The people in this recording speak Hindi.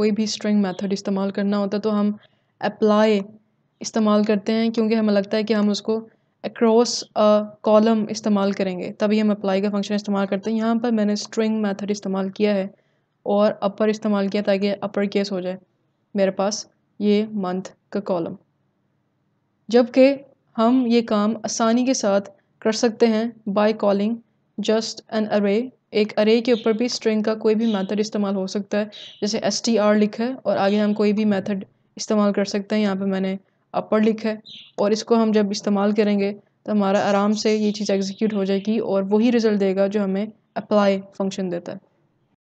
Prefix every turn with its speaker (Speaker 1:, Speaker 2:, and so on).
Speaker 1: कोई भी स्ट्रिंग मेथड इस्तेमाल करना होता है तो हम अप्लाई इस्तेमाल करते हैं क्योंकि हमें लगता है कि हम उसको अक्रॉस कॉलम इस्तेमाल करेंगे तभी हम अप्लाई का फंक्शन इस्तेमाल करते हैं यहाँ पर मैंने स्ट्रिंग मेथड इस्तेमाल किया है और अपर इस्तेमाल किया ताकि अपर केस हो जाए मेरे पास ये मंथ का कॉलम जबकि हम ये काम आसानी के साथ कर सकते हैं बाय कॉलिंग जस्ट एन अरे एक अरे के ऊपर भी स्ट्रिंग का कोई भी मेथड इस्तेमाल हो सकता है जैसे एस टी आर लिखा है और आगे हम कोई भी मेथड इस्तेमाल कर सकते हैं यहाँ पे मैंने अपर लिखा है और इसको हम जब इस्तेमाल करेंगे तो हमारा आराम से ये चीज़ एग्जीक्यूट हो जाएगी और वही रिज़ल्ट देगा जो हमें अप्लाई फंक्शन देता है